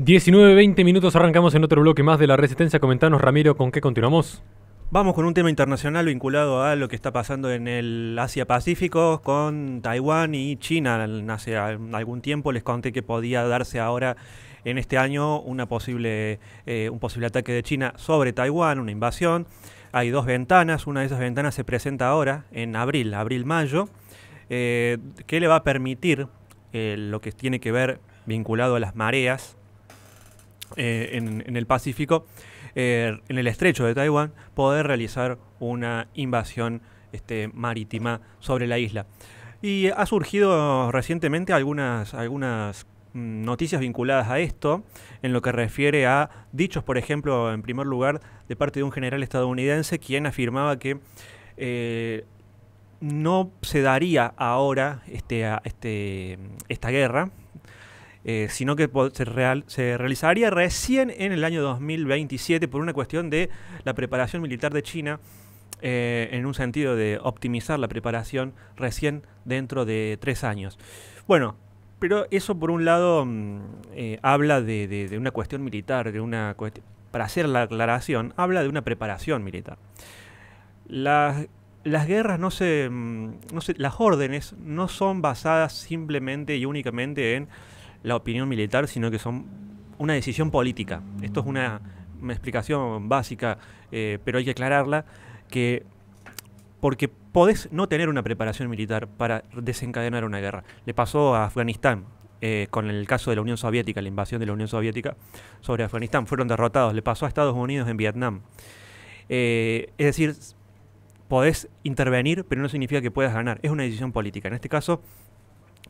19, 20 minutos arrancamos en otro bloque más de la Resistencia. Comentanos, Ramiro, con qué continuamos. Vamos con un tema internacional vinculado a lo que está pasando en el Asia-Pacífico con Taiwán y China. Hace algún tiempo les conté que podía darse ahora en este año una posible, eh, un posible ataque de China sobre Taiwán, una invasión. Hay dos ventanas, una de esas ventanas se presenta ahora en abril, abril-mayo, eh, que le va a permitir eh, lo que tiene que ver vinculado a las mareas eh, en, el Pacífico, eh, en el estrecho de Taiwán, poder realizar una invasión este, marítima sobre la isla. Y ha surgido recientemente algunas, algunas mm, noticias vinculadas a esto, en lo que refiere a dichos, por ejemplo, en primer lugar, de parte de un general estadounidense, quien afirmaba que eh, no se daría ahora este, este esta guerra, eh, sino que se, realizaría recién en el año 2027 por una cuestión de la preparación militar de China. Eh, en un sentido de optimizar la preparación recién dentro de tres años. Bueno, pero eso por un lado mm, eh, habla de, una cuestión militar, de una para hacer la aclaración, habla de una preparación militar. Las, las guerras no se, mm, no las órdenes no son basadas simplemente y únicamente en la opinión militar, sino que son una decisión política. Esto es una, explicación básica, eh, pero hay que aclararla, que porque podés no tener una preparación militar para desencadenar una guerra. Le pasó a Afganistán. Eh, con el caso de la Unión Soviética, la invasión de la Unión Soviética sobre Afganistán, fueron derrotados, le pasó a Estados Unidos en Vietnam. Eh, es decir, podés intervenir, pero no significa que puedas ganar. Es una decisión política. En este caso,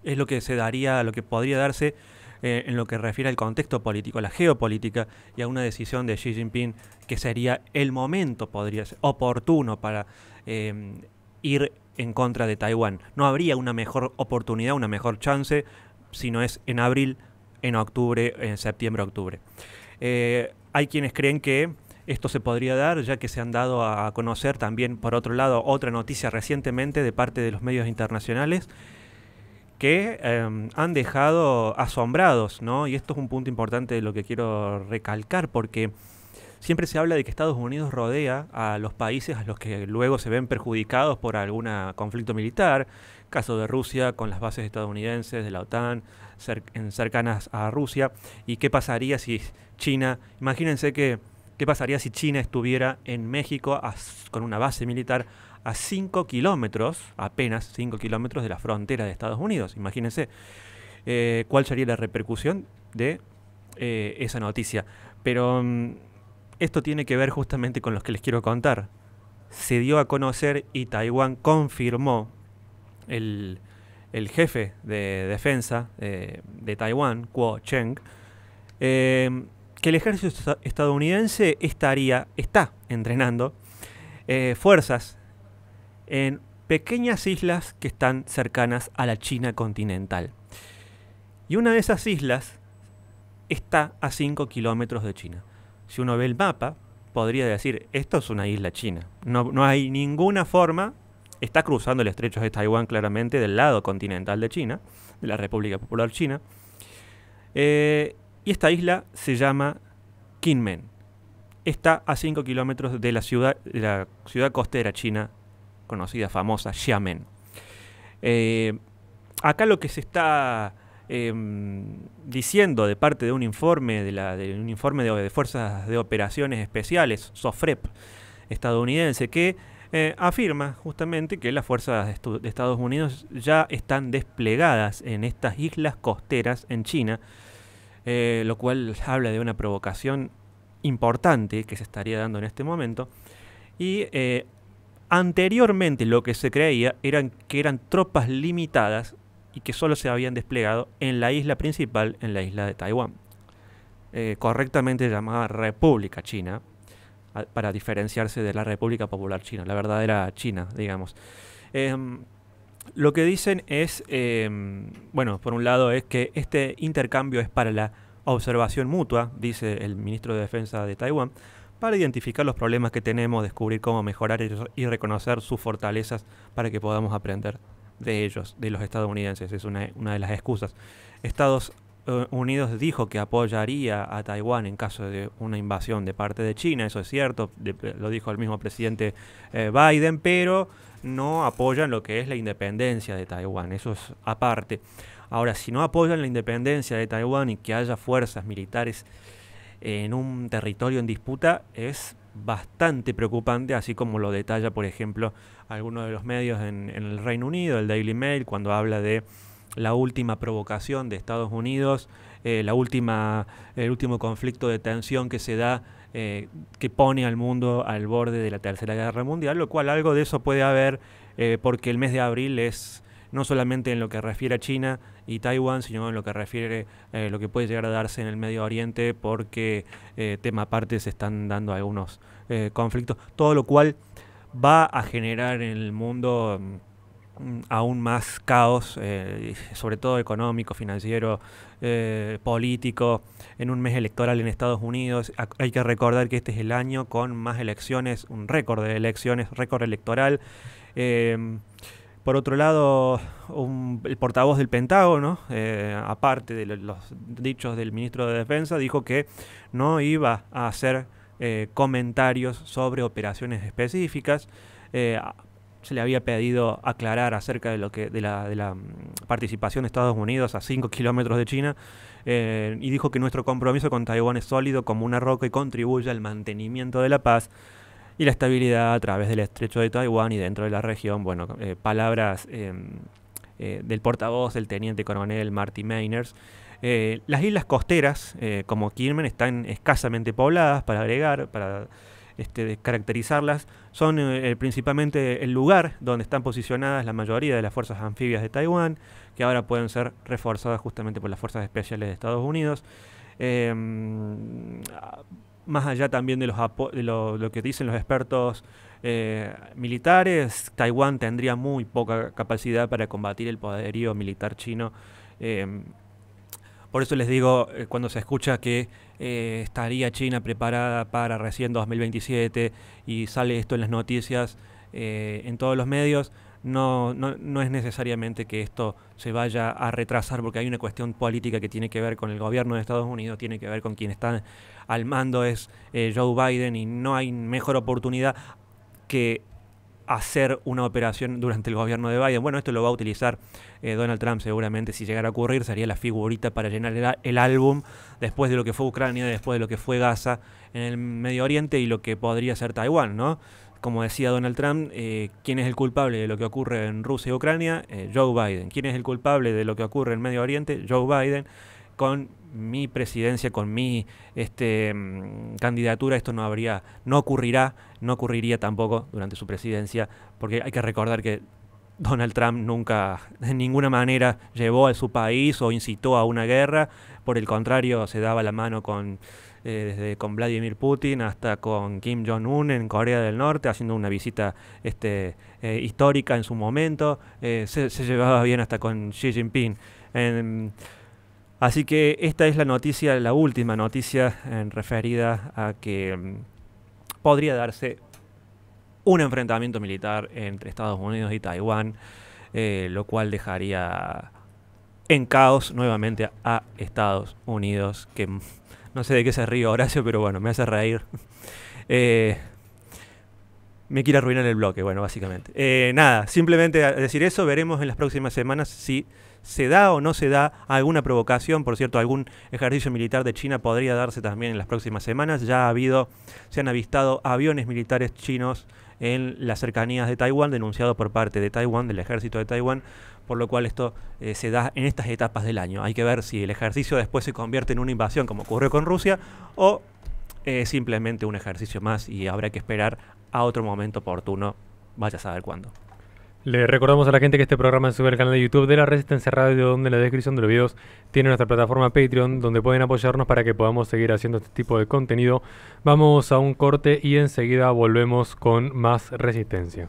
es lo que se daría, lo que podría darse eh, en lo que refiere al contexto político, a la geopolítica y a una decisión de Xi Jinping que sería el momento, podría ser oportuno para eh, ir en contra de Taiwán. No habría una mejor oportunidad, una mejor chance, si no es en abril, en octubre, en septiembre, octubre. Eh, hay quienes creen que esto se podría dar, ya que se han dado a conocer también, por otro lado, otra noticia recientemente de parte de los medios internacionales que em, han dejado asombrados, ¿no? Y esto es un punto importante de lo que quiero recalcar, porque siempre se habla de que Estados Unidos rodea a los países a los que luego se ven perjudicados por algún conflicto militar, caso de Rusia con las bases estadounidenses de la OTAN en cercanas a Rusia, y qué pasaría si China, imagínense que, qué pasaría si China estuviera en México con una base militar a 5 kilómetros, apenas 5 kilómetros de la frontera de Estados Unidos. Imagínense eh, cuál sería la repercusión de eh, esa noticia. Pero mm, esto tiene que ver justamente con los que les quiero contar. Se dio a conocer y Taiwán confirmó el, jefe de defensa eh, de Taiwán, Kuo Cheng, que el ejército estadounidense estaría, está entrenando fuerzas en pequeñas islas que están cercanas a la China continental. Y una de esas islas está a 5 kilómetros de China. Si uno ve el mapa, podría decir, esto es una isla china. No, hay ninguna forma, está cruzando el estrecho de Taiwán claramente del lado continental de China, de la República Popular China. Eh, y esta isla se llama Kinmen. Está a 5 kilómetros de la ciudad, de la ciudad costera china conocida, famosa, Xiamen. Eh, acá lo que se está em, diciendo de parte de un informe de, la, un informe de, fuerzas de operaciones especiales, SOFREP, estadounidense, que eh, afirma justamente que las fuerzas de, Estados Unidos ya están desplegadas en estas islas costeras en China, eh, lo cual habla de una provocación importante que se estaría dando en este momento. Y Anteriormente lo que se creía eran que eran tropas limitadas y que solo se habían desplegado en la isla principal, en la isla de Taiwán, eh, correctamente llamada República China, para diferenciarse de la República Popular China, la verdadera China, digamos. Em, lo que dicen es, em, bueno, por un lado es que este intercambio es para la observación mutua, dice el ministro de Defensa de Taiwán, para identificar los problemas que tenemos, descubrir cómo mejorar y reconocer sus fortalezas para que podamos aprender de ellos, de los estadounidenses. Es una, de las excusas. Estados eh, Unidos dijo que apoyaría a Taiwán en caso de una invasión de parte de China, eso es cierto, lo dijo el mismo presidente eh, Biden, pero no apoyan lo que es la independencia de Taiwán, eso es aparte. Ahora, si no apoyan la independencia de Taiwán y que haya fuerzas militares en un territorio en disputa es bastante preocupante, así como lo detalla, por ejemplo, algunos de los medios en, el Reino Unido, el Daily Mail, cuando habla de la última provocación de Estados Unidos, eh, la última, el último conflicto de tensión que se da, eh, que pone al mundo al borde de la Tercera Guerra Mundial, lo cual algo de eso puede haber, eh, porque el mes de abril es no solamente en lo que refiere a China y Taiwán, sino en lo que refiere a eh, lo que puede llegar a darse en el Medio Oriente, porque eh, tema aparte se están dando algunos eh, conflictos, todo lo cual va a generar en el mundo mm, aún más caos, sobre todo económico, financiero, político, en un mes electoral en Estados Unidos. hay que recordar que este es el año con más elecciones, un récord de elecciones, récord electoral. Em, por otro lado, el portavoz del Pentágono, eh, aparte de los dichos del ministro de Defensa, dijo que no iba a hacer eh, comentarios sobre operaciones específicas. Eh, se le había pedido aclarar acerca de lo que de la, de la mm, participación de Estados Unidos a 5 kilómetros de China y dijo que nuestro compromiso con Taiwán es sólido como una roca y contribuye al mantenimiento de la paz y la estabilidad a través del estrecho de Taiwán y dentro de la región. Bueno, eh, palabras em, eh, del portavoz, del teniente coronel Marty Mainers. Eh, las islas costeras, como Kirmen, están escasamente pobladas, para agregar, para este, caracterizarlas, son principalmente el lugar donde están posicionadas la mayoría de las fuerzas anfibias de Taiwán, que ahora pueden ser reforzadas justamente por las fuerzas especiales de Estados Unidos. Eh, más allá también de, lo, que dicen los expertos eh, militares, Taiwán tendría muy poca capacidad para combatir el poderío militar chino. Eh, por eso les digo, eh, cuando se escucha que estaría China preparada para recién 2027 y sale esto en las noticias, en todos los medios, no, no, no, es necesariamente que esto se vaya a retrasar porque hay una cuestión política que tiene que ver con el gobierno de Estados Unidos, tiene que ver con quien está al mando es eh, Joe Biden y no hay mejor oportunidad que hacer una operación durante el gobierno de Biden. Bueno, esto lo va a utilizar eh, Donald Trump seguramente si llegara a ocurrir, sería la figurita para llenar el, el, álbum después de lo que fue Ucrania, después de lo que fue Gaza en el Medio Oriente y lo que podría ser Taiwán, ¿no? como decía Donald Trump, eh, ¿quién es el culpable de lo que ocurre en Rusia y Ucrania? Eh, Joe Biden. ¿Quién es el culpable de lo que ocurre en Medio Oriente? Joe Biden. Con mi presidencia, con mi este, mm, candidatura, esto no habría, no ocurrirá, no ocurriría tampoco durante su presidencia, porque hay que recordar que Donald Trump nunca, en ninguna manera, llevó a su país o incitó a una guerra. Por el contrario, se daba la mano con, eh, desde con Vladimir Putin hasta con Kim Jong-un en Corea del Norte, haciendo una visita este, eh, histórica en su momento. Eh, se, llevaba bien hasta con Xi Jinping. Em, así que esta es la noticia, la última noticia en referida a que em, podría darse un enfrentamiento militar entre Estados Unidos y Taiwán, eh, lo cual dejaría en caos nuevamente a Estados Unidos, que no sé de qué se ríe Horacio, pero bueno, me hace reír. Eh, me quiere arruinar el bloque, bueno, básicamente. Eh, nada, simplemente decir eso, veremos en las próximas semanas si se da o no se da alguna provocación. Por cierto, algún ejercicio militar de China podría darse también en las próximas semanas. Ya ha habido, se han avistado aviones militares chinos en las cercanías de Taiwán, denunciado por parte de Taiwán, del ejército de Taiwán, por lo cual esto eh, se da en estas etapas del año. Hay que ver si el ejercicio después se convierte en una invasión, como ocurrió con Rusia, o es simplemente un ejercicio más y habrá que esperar a otro momento oportuno, vaya a saber cuándo. Le recordamos a la gente que este programa se sube al canal de YouTube de la Resistencia Radio, donde en la descripción de los videos tiene nuestra plataforma Patreon, donde pueden apoyarnos para que podamos seguir haciendo este tipo de contenido. Vamos a un corte y enseguida volvemos con más resistencia.